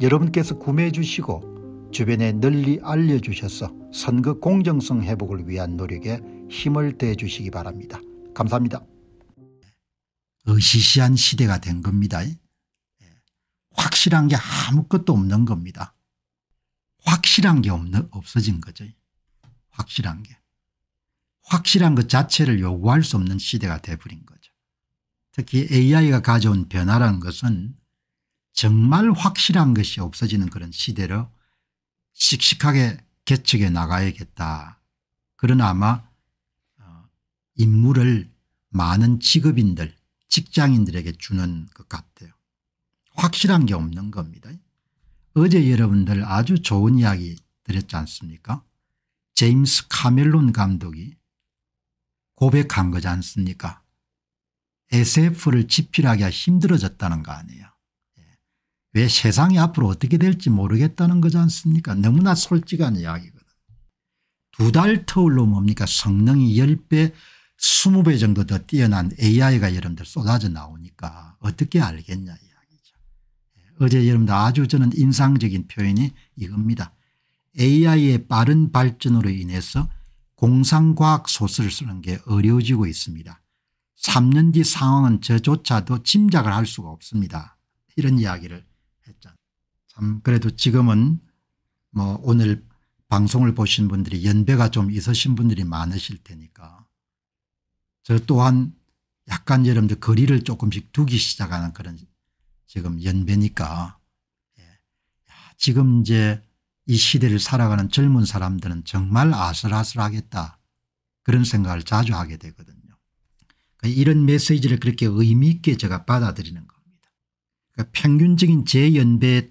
여러분께서 구매해 주시고 주변에 널리 알려주셔서 선거 공정성 회복을 위한 노력에 힘을 대해 주시기 바랍니다. 감사합니다. 으시시한 시대가 된 겁니다. 예. 확실한 게 아무것도 없는 겁니다. 확실한 게 없는, 없어진 거죠. 확실한 게. 확실한 것 자체를 요구할 수 없는 시대가 돼버린 거죠. 특히 AI가 가져온 변화라는 것은 정말 확실한 것이 없어지는 그런 시대로 씩씩하게 개척해 나가야겠다. 그러나 아마 임무를 어, 많은 직업인들 직장인들에게 주는 것 같아요. 확실한 게 없는 겁니다. 어제 여러분들 아주 좋은 이야기 드렸지 않습니까 제임스 카멜론 감독이 고백한 거지 않습니까 SF를 집필하기가 힘들어졌다는 거 아니에요. 왜 세상이 앞으로 어떻게 될지 모르겠다는 거지 않습니까 너무나 솔직한 이야기거든 두 달 터울로 뭡니까 성능이 10배 20배 정도 더 뛰어난 AI가 여러분들 쏟아져 나오니까 어떻게 알겠냐 이야기죠. 예, 어제 여러분들 아주 저는 인상적인 표현이 이겁니다. AI의 빠른 발전으로 인해서 공상과학 소설을 쓰는 게 어려워지고 있습니다. 3년 뒤 상황은 저조차도 짐작을 할 수가 없습니다. 이런 이야기를 했잖아참 그래도 지금은 뭐 오늘 방송을 보신 분들이 연배가 좀 있으신 분들이 많으실 테니까 저 또한 약간 여러분들 거리를 조금씩 두기 시작하는 그런 지금 연배니까 예. 지금 이제 이 시대를 살아가는 젊은 사람들은 정말 아슬아슬하겠다 그런 생각을 자주 하게 되거든요. 그 이런 메시지를 그렇게 의미 있게 제가 받아들이는 거 그러니까 평균적인 재연배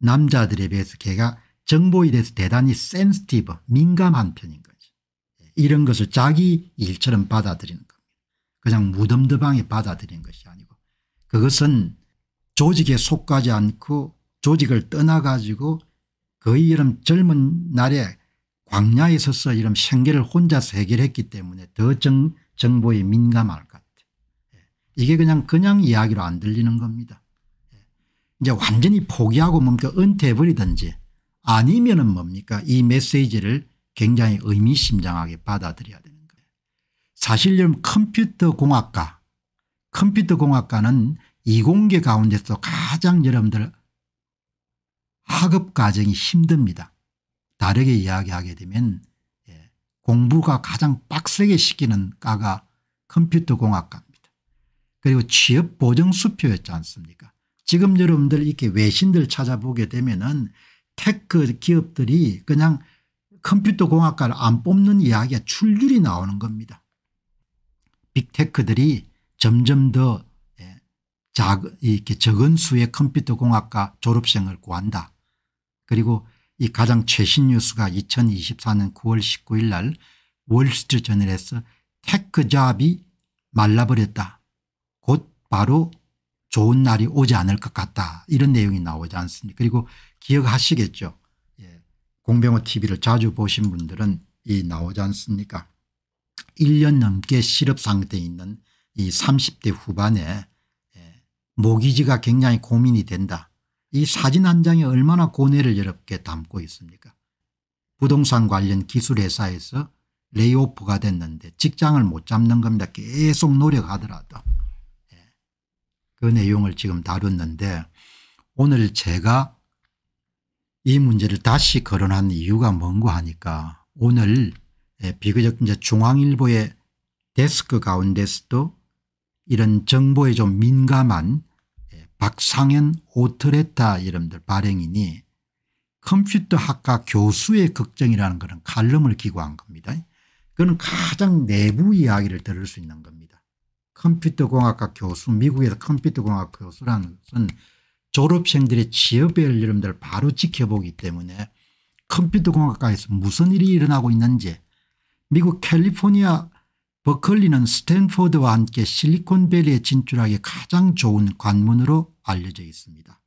남자들에 비해서 걔가 정보에 대해서 대단히 센스티브 민감한 편인 거죠. 이런 것을 자기 일처럼 받아들이는 겁니다. 그냥 무덤덤하게 받아들이는 것이 아니고 그것은 조직에 속하지 않고 조직을 떠나가지고 거의 이런 젊은 날에 광야에 서서 이런 생계를 혼자서 해결했기 때문에 더 정, 정보에 민감할 것 같아요. 예. 이게 그냥 그냥 이야기로 안 들리는 겁니다. 이제 완전히 포기하고 뭡니까 은퇴해버리든지 아니면 은 뭡니까 이 메시지를 굉장히 의미심장하게 받아들여야 되는 거예요. 사실 요 컴퓨터 공학과 컴퓨터 공학과는 이공계 가운데서 가장 여러분들 학업 과정이 힘듭니다. 다르게 이야기하게 되면 예, 공부가 가장 빡세게 시키는 과가 컴퓨터 공학과입니다. 그리고 취업 보정 수표였지 않습니까 지금 여러분들 이렇게 외신들 찾아보게 되면은 테크 기업들이 그냥 컴퓨터 공학과를 안 뽑는 이야기가 출줄이 나오는 겁니다. 빅테크들이 점점 더 예, 작은 이렇게 적은 수의 컴퓨터 공학과 졸업생을 구한다. 그리고 이 가장 최신 뉴스가 2024년 9월 19일 날 월스트리트 저널에서 테크 잡이 말라버렸다. 곧 바로 좋은 날이 오지 않을 것 같다 이런 내용이 나오지 않습니까 그리고 기억하시겠죠 예. 공병호 tv를 자주 보신 분들은 이 나오지 않습니까 1년 넘게 실업 상태에 있는 이 30대 후반에 예. 모기지가 굉장히 고민이 된다 이 사진 한 장에 얼마나 고뇌를 여럽게 담고 있습니까 부동산 관련 기술회사에서 레이오프가 됐는데 직장을 못 잡는 겁니다 계속 노력하더라도 그 내용을 지금 다뤘는데 오늘 제가 이 문제를 다시 거론한 이유가 뭔고 하니까 오늘 예, 비교적 이제 중앙일보의 데스크 가운데서도 이런 정보에 좀 민감한 예, 박상현 오트레타 이름들 발행인이 컴퓨터학과 교수의 걱정이라는 그런 칼럼을 기고한 겁니다. 그건 가장 내부 이야기를 들을 수 있는 겁니다. 컴퓨터공학과 교수 미국에서 컴퓨터공학 교수라는 것은 졸업생들의 취업의 여러분들 바로 지켜보기 때문에 컴퓨터공학과에서 무슨 일이 일어나고 있는지 미국 캘리포니아 버클리는 스탠포드와 함께 실리콘밸리에 진출하기 가장 좋은 관문으로 알려져 있습니다.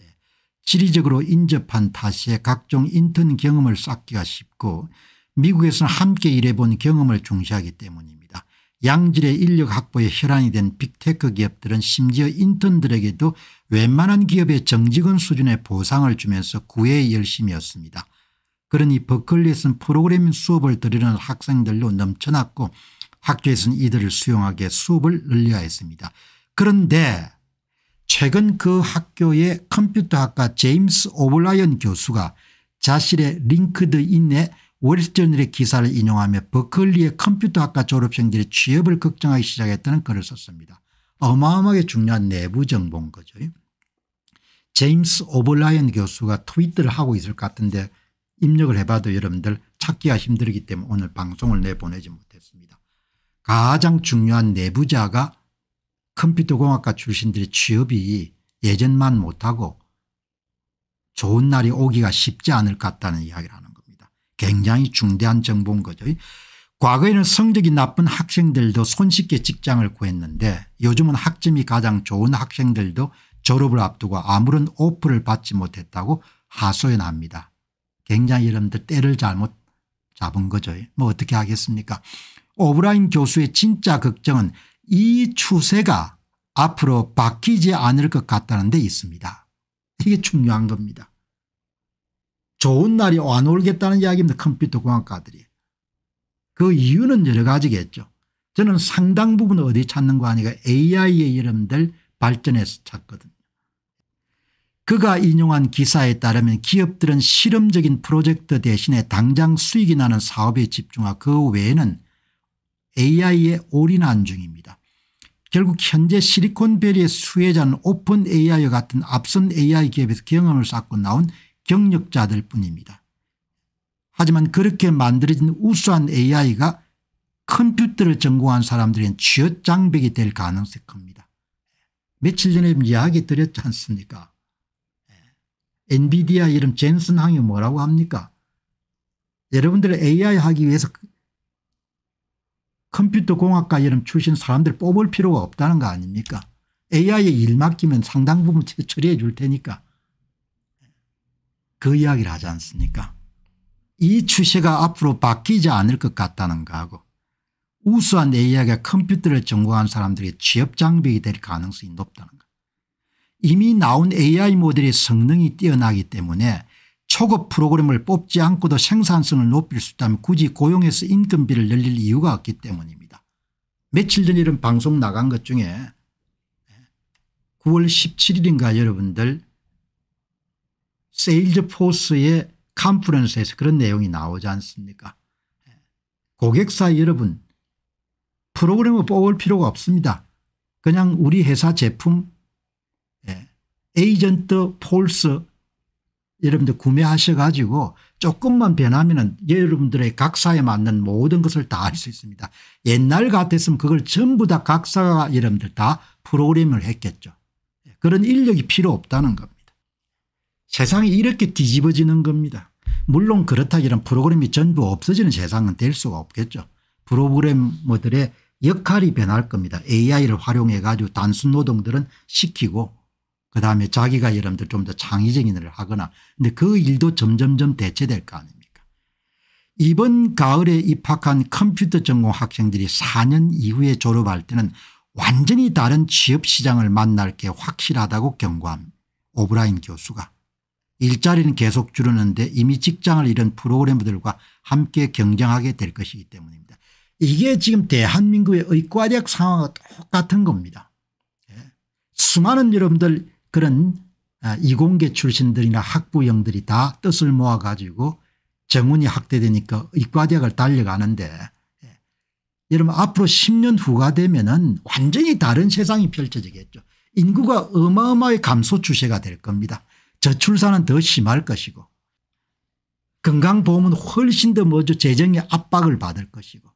예. 지리적으로 인접한 탓에 각종 인턴 경험을 쌓기가 쉽고 미국에서는 함께 일해본 경험을 중시하기 때문입니다. 양질의 인력 확보에 혈안이 된 빅테크 기업들은 심지어 인턴들에게도 웬만한 기업의 정직원 수준의 보상을 주면서 구애의 열심이었습니다. 그러니 버클리에서는 프로그래밍 수업을 들으는 학생들로 넘쳐났고 학교에서는 이들을 수용하게 수업을 늘려야 했습니다. 그런데 최근 그 학교의 컴퓨터학과 제임스 오블라이언 교수가 자신의 링크드인에 월스전일의 기사를 인용하며 버클리의 컴퓨터학과 졸업생들이 취업을 걱정하기 시작했다는 글을 썼습니다. 어마어마하게 중요한 내부 정보인 거죠. 제임스 오블라이언 교수가 트위트 하고 있을 것 같은데 입력을 해봐도 여러분들 찾기가 힘들기 때문에 오늘 방송을 내보내지 못했습니다. 가장 중요한 내부자가 컴퓨터공학과 출신들의 취업이 예전만 못하고 좋은 날이 오기가 쉽지 않을 것 같다는 이야기를 합니다. 굉장히 중대한 정보인 거죠. 과거에는 성적이 나쁜 학생들도 손쉽게 직장을 구했는데 요즘은 학점이 가장 좋은 학생들도 졸업을 앞두고 아무런 오프를 받지 못했다고 하소연합니다. 굉장히 여러분들 때를 잘못 잡은 거죠. 뭐 어떻게 하겠습니까 오브라인 교수의 진짜 걱정은 이 추세가 앞으로 바뀌지 않을 것 같다는 데 있습니다. 이게 중요한 겁니다. 좋은 날이 안 올겠다는 이야기입니다. 컴퓨터 공학가들이. 그 이유는 여러 가지겠죠. 저는 상당 부분 어디 찾는 거 아니가 AI의 이름들 발전해서 찾거든요. 그가 인용한 기사에 따르면 기업들은 실험적인 프로젝트 대신에 당장 수익이 나는 사업에 집중하고 그 외에는 AI에 올인한 중입니다. 결국 현재 실리콘밸리의 수혜자는 오픈 AI와 같은 앞선 AI 기업에서 경험을 쌓고 나온 경력자들 뿐입니다. 하지만 그렇게 만들어진 우수한 AI가 컴퓨터를 전공한 사람들은 취업 장벽이 될 가능성이 큽니다. 며칠 전에 이야기 드렸지 않습니까? 엔비디아 이름 젠슨 항이 뭐라고 합니까? 여러분들 AI 하기 위해서 컴퓨터 공학과 이름 출신 사람들 뽑을 필요가 없다는 거 아닙니까? AI의 일 맡기면 상당 부분 처리해 줄 테니까 그 이야기를 하지 않습니까 이 추세가 앞으로 바뀌지 않을 것 같다는 거하고 우수한 AI가 컴퓨터를 전공한 사람들이 취업 장벽이 될 가능성이 높다는 것. 이미 나온 AI 모델의 성능이 뛰어나기 때문에 초급 프로그램을 뽑지 않고도 생산성을 높일 수 있다면 굳이 고용해서 인건비를 늘릴 이유가 없기 때문입니다. 며칠 전 이런 방송 나간 것 중에 9월 17일인가 여러분들 세일즈포스의 컨퍼런스에서 그런 내용이 나오지 않습니까 고객사 여러분 프로그램을 뽑을 필요가 없습니다. 그냥 우리 회사 제품 예, 에이전트 폴스 여러분들 구매하셔 가지고 조금만 변하면 예, 여러분들의 각사에 맞는 모든 것을 다 할 수 있습니다. 옛날 같았으면 그걸 전부 다 각사가 여러분들 다 프로그램을 했겠죠. 예, 그런 인력이 필요 없다는 겁니다. 세상이 이렇게 뒤집어지는 겁니다. 물론 그렇다기란 프로그램이 전부 없어지는 세상은 될 수가 없겠죠. 프로그래머들의 역할이 변할 겁니다. AI를 활용해 가지고 단순 노동들은 시키고 그다음에 자기가 여러분들 좀 더 창의적인 일을 하거나 근데 그 일도 점점점 대체될 거 아닙니까 이번 가을에 입학한 컴퓨터 전공 학생들이 4년 이후에 졸업할 때는 완전히 다른 취업시장을 만날 게 확실하다고 경고합 오브라인 교수가 일자리는 계속 줄었는데 이미 직장을 잃은 프로그램들과 함께 경쟁하게 될 것이기 때문입니다. 이게 지금 대한민국의 의과대 상황과 똑같은 겁니다. 예. 수많은 여러분들 그런 아, 이공계 출신들이나 학부형들이 다 뜻을 모아 가지고 정원이 확대되니까 의과대학을 달려가는데 예. 여러분 앞으로 10년 후가 되면 은 완전히 다른 세상이 펼쳐지겠죠. 인구가 어마어마하게 감소 추세가 될 겁니다. 저출산은 더 심할 것이고 건강보험은 훨씬 더 먼저 재정의 압박을 받을 것이고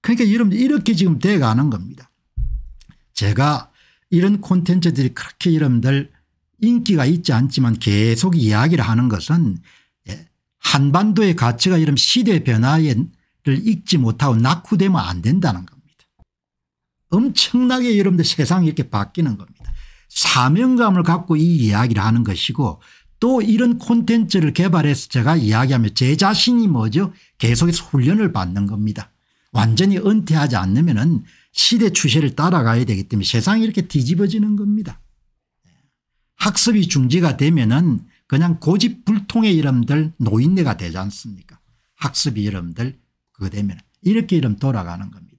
그러니까 여러분 이렇게 지금 돼가는 겁니다. 제가 이런 콘텐츠들이 그렇게 여러분들 인기가 있지 않지만 계속 이야기를 하는 것은 예, 한반도의 가치가 이런 시대 변화를 읽지 못하고 낙후되면 안 된다는 겁니다. 엄청나게 여러분들 세상이 이렇게 바뀌는 겁니다. 사명감을 갖고 이 이야기를 하는 것이고 또 이런 콘텐츠를 개발해서 제가 이야기하면 제 자신이 뭐죠 계속해서 훈련을 받는 겁니다. 완전히 은퇴하지 않으면 은 시대 추세를 따라가야 되기 때문에 세상이 이렇게 뒤집어지는 겁니다. 학습이 중지가 되면 은 그냥 고집불통의 이름들 노인네가 되지 않습니까 학습이 이름들 그거 되면 이렇게 이름 돌아가는 겁니다.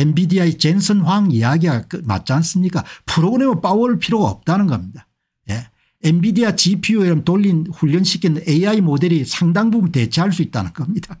엔비디아의 젠슨 황 이야기가 그 맞지 않습니까 프로그램을 빠올 필요가 없다는 겁니다. 예. 엔비디아 GPU에 돌린 훈련시킨 AI 모델이 상당 부분 대체할 수 있다는 겁니다.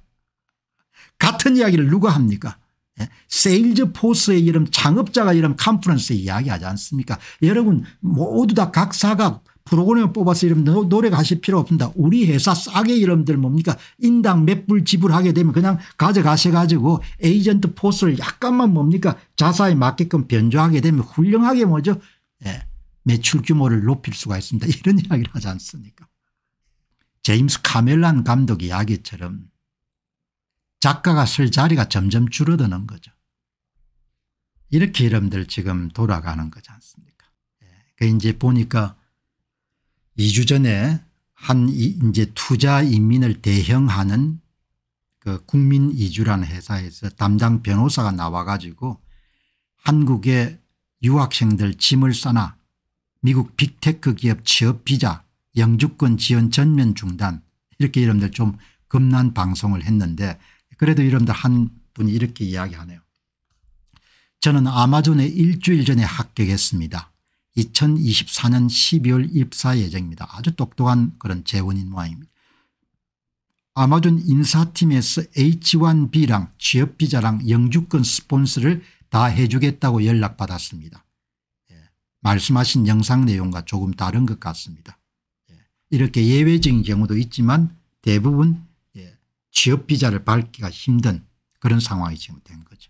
같은 이야기를 누가 합니까 예. 세일즈 포스의 이름 창업자가 이름 컨퍼런스에 이야기하지 않습니까 여러분 모두 다 각사각 프로그램을 뽑아서 여러분들 노력하실 필요 없습니다. 우리 회사 싸게 여러분들 뭡니까 인당 몇 불 지불하게 되면 그냥 가져가셔 가지고 에이전트 포스를 약간만 뭡니까 자사에 맞게끔 변조하게 되면 훌륭하게 뭐죠 예. 매출 규모를 높일 수가 있습니다. 이런 이야기를 하지 않습니까 제임스 카멜란 감독 이야기처럼 작가가 쓸 자리가 점점 줄어드는 거죠. 이렇게 여러분들 지금 돌아가는 거지 않습니까 예, 그 이제 보니까 2주 전에 한 이제 투자 인민을 대형하는그 국민 이주라는 회사에서 담당 변호사가 나와 가지고 한국의 유학생들 짐을 싸나 미국 빅테크 기업 취업 비자 영주권 지원 전면 중단 이렇게 여러분들 좀 겁난 방송을 했는데 그래도 여러분들 한 분이 이렇게 이야기하네요. 저는 아마존에 일주일 전에 합격했습니다. 2024년 12월 입사 예정입니다. 아주 똑똑한 그런 재원인 모양입니다. 아마존 인사팀에서 H1B랑 취업비자랑 영주권 스폰서를 다 해주겠다고 연락받았습니다. 예. 말씀하신 영상 내용과 조금 다른 것 같습니다. 예. 이렇게 예외적인 경우도 있지만 대부분 예. 취업비자를 밟기가 힘든 그런 상황이 지금 된 거죠.